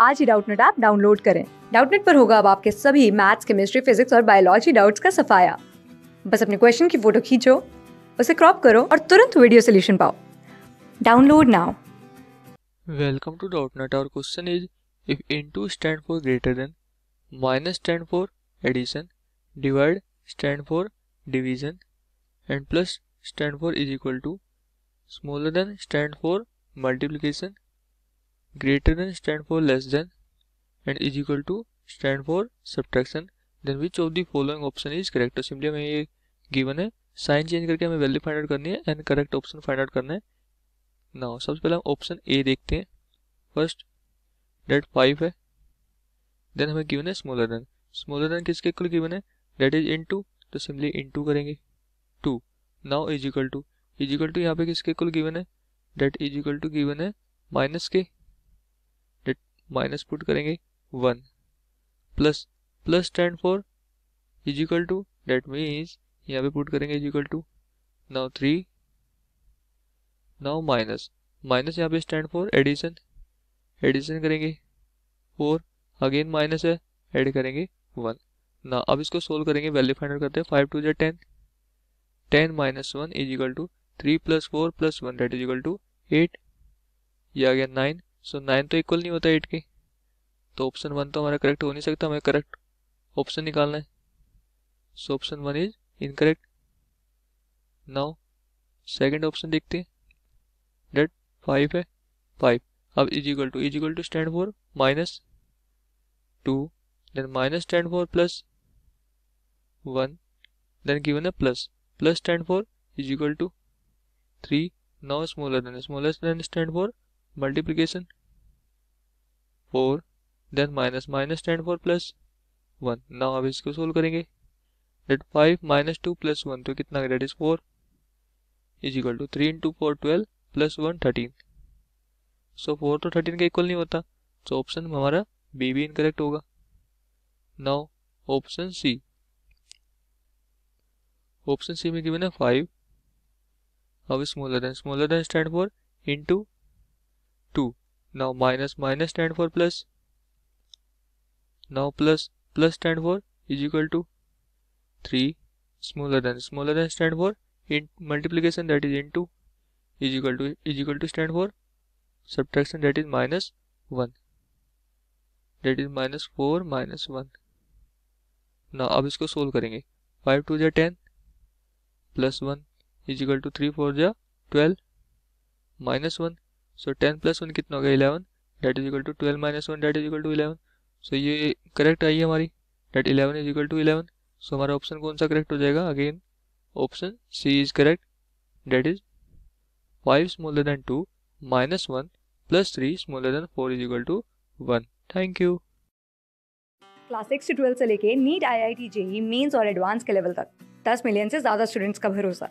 आज ही Doubtnut app download करें डाउटनेट पर होगा अब आपके सभी मैथ्स केमिस्ट्री फिजिक्स और बायोलॉजी डाउट्स का सफाया बस अपने क्वेश्चन की फोटो खींचो उसे क्रॉप करो और तुरंत वीडियो सोल्यूशन पाओ download now welcome to Doubtnut our question is if into stand for greater than minus stand for addition divide stand for division and plus stand for is equal to smaller than stand for multiplication greater than stand for less than and is equal to stand for subtraction then which of the following option is correct तो simply हमें ये given है sign change करके हमें value find out करनी है and correct option find out करना है ना सबसे पहले हम ऑप्शन ए देखते हैं फर्स्ट डेट फाइव है देन हमें गिवन है स्मॉलर देन स्मॉलर देन किसके इक्वल गिवन है डेट इज इन टू तो सिंपली इन टू करेंगे two now is equal to is equal to यहाँ पे किसके इक्वल गिवन है that is equal to given है माइनस के माइनस पुट करेंगे one plus plus stand for is equal to that means यहाँ पे पुट करेंगे is equal to now three now minus minus यहाँ पे स्टैंड फॉर एडिशन एडिशन करेंगे फोर अगेन माइनस है ऐड करेंगे वन ना अब इसको सोल्व करेंगे वैल्यू फाइंड आउट करते हैं फाइव टू जै ten ten minus one is equal to three plus four plus one that is equal to eight या गया नाइन सो so, नाइन तो इक्वल नहीं होता एट के तो ऑप्शन वन तो हमारा करेक्ट हो नहीं सकता हमें करेक्ट ऑप्शन निकालना है so option one is incorrect now second option देखते हैं डेट फाइव है फाइव अब is equal to is equal to stand for minus two then minus stand for plus one then given है plus plus stand for is equal to three now smaller than smaller than stand for multiplication 4 then minus minus stand for plus one now अब इसको solve करेंगे that five minus two plus one तो कितना that is four is equal to three into four twelve plus one thirteen so four तो thirteen का इक्वल नहीं होता सो so ऑप्शन हमारा बी भी इनकरेक्ट होगा now option C option C में कि है फाइव अब smaller than smaller than stand for into 2. Now minus minus stand for plus. Now plus plus stand for is equal to 3 smaller than smaller than stand for in multiplication that is into is equal to is equal to stand for subtraction that is minus 1 that is minus 4 minus 1 ना अब इसको solve करेंगे 5 two जो ten plus one is equal to three four जो twelve minus one so ten plus one कितना हो गया eleven that is equal to twelve minus one that is equal to eleven so ये correct आई है हमारी that eleven is equal to eleven so हमारा option कौन सा करेक्ट हो जाएगा again option C is correct that is five smaller than two minus one plus three smaller than four is equal to one thank you class six से twelfth से लेके NEET I I T JEE mains और advance के level तक दस million से ज़्यादा students का भरोसा